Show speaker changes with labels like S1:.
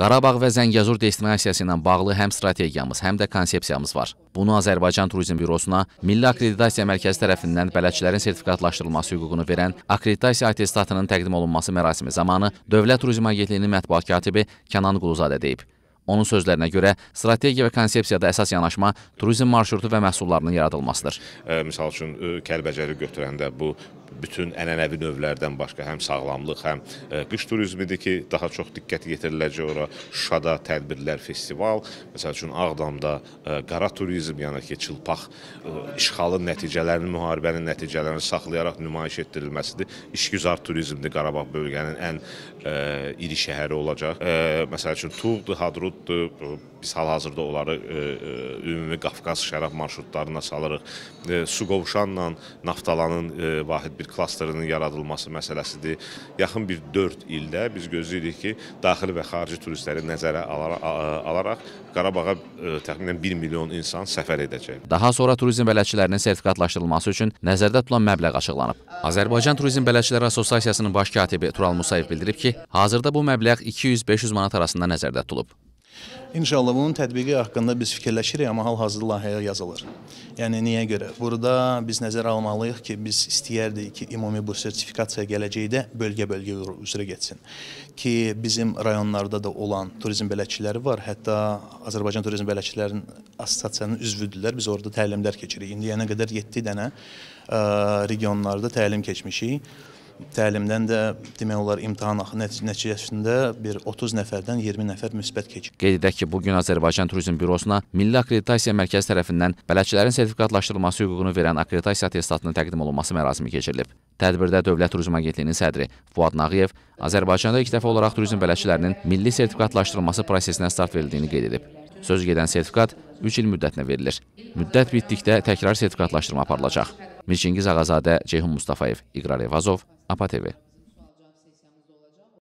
S1: Qarabağ və Zəngəzur destinasiyası ilə bağlı həm strategiyamız, həm də konsepsiyamız var. Bunu Azərbaycan Turizm Bürosuna Milli Akreditasiya Mərkəzi tərəfindən bələdçilərin sertifikatlaşdırılması hüququnu verən akreditasiya atestatının təqdim olunması mərasimi zamanı Dövlət Turizm Agentliyinin mətbuat katibi Kənan Quluzadə deyib. Onun sözlərinə görə, strategiya və konsepsiyada əsas yanaşma turizm marşrutu və məhsullarının yaradılmasıdır.
S2: Məsəl üçün, Kəlbəcəri götürəndə bu bütün ənənəvi növlərdən başqa həm sağlamlıq, həm e, qış turizmidir ki, daha çox diqqət yetiriləcək ora. Şuşada tədbirlər, festival, məsəl üçün Ağdamda e, qara turizm, yəni ki, çılpaq e, işğalın nəticələrini, müharibənin nəticələrini saxlayaraq nümayiş etdirilməsidir. İşgüzar turizmdir Qarabağ bölgənin ən iri şəhəri olacaq. Məsəl üçün Tuğdur, Hadrutdur, biz hal-hazırda onları ümumi Qafqaz şərab marşrutlarına salırıq. Su qovşanla Naftalanın vahid bir klasterının yaradılması məsələsidir. Yaxın bir 4 ildə biz gözləyirik ki, daxili və xarici turistləri nəzərə alaraq Qarabağa e, təxminən 1 milyon insan
S1: səfər edəcək. Daha sonra turizm bələdçilərinin sertifikatlaşdırılması üçün nəzərdə tutulan məbləğ açıqlanıb. Azərbaycan Turizm Bələdçiləri Assosiasiyasının baş katibi Tural Musayev bildirib ki, hazırda bu məbləğ 200-500 manat arasında nəzərdə tutulub.
S3: İnşallah bunun tətbiqi haqqında biz fikirləşirik, amma hal-hazırda layihəyə yazılır. Yəni niyə görə? Burada biz nəzərə almalıyıq ki, biz istəyərdik ki, ümumi bu sertifikasiya gələcəkdə bölgə-bölgə üzrə getsin. Ki, bizim rayonlarda da olan turizm bələdçiləri var, hətta Azərbaycan Turizm Bələdçilərinin Assosiasiyanın üzvüdürlər. Biz orada təlimlər keçiririk. İndiyənə qədər 7 dənə ə, regionlarda təlim keçmişik təlimdən də demək olar imtahan nəticəsində bir 30 nəfərdən 20 nəfər müsbət keçib.
S1: Qeyd edək ki, bu gün Azərbaycan Turizm Bürosuna Milli Akreditasiya Mərkəzi tərəfindən bələdçilərin sertifikatlaşdırılması hüququnu verən akreditasiya atestatının təqdim olunması mərasimi keçirilib. Tədbirdə Dövlət Turizm Agentliyinin sədri Fuad Nağıyev Azərbaycanda ilk dəfə olaraq turizm bələdçilərinin milli sertifikatlaşdırılması prosesinə start verildiyini qeyd edib. Söz gedən sertifikat 3 il müddətinə verilir. Müddət bitdikdə təkrar sertifikatlaşdırma aparılacaq. Mirçingiz Ağazadə, Ceyhun Mustafayev, İqrar Evazov, APA TV.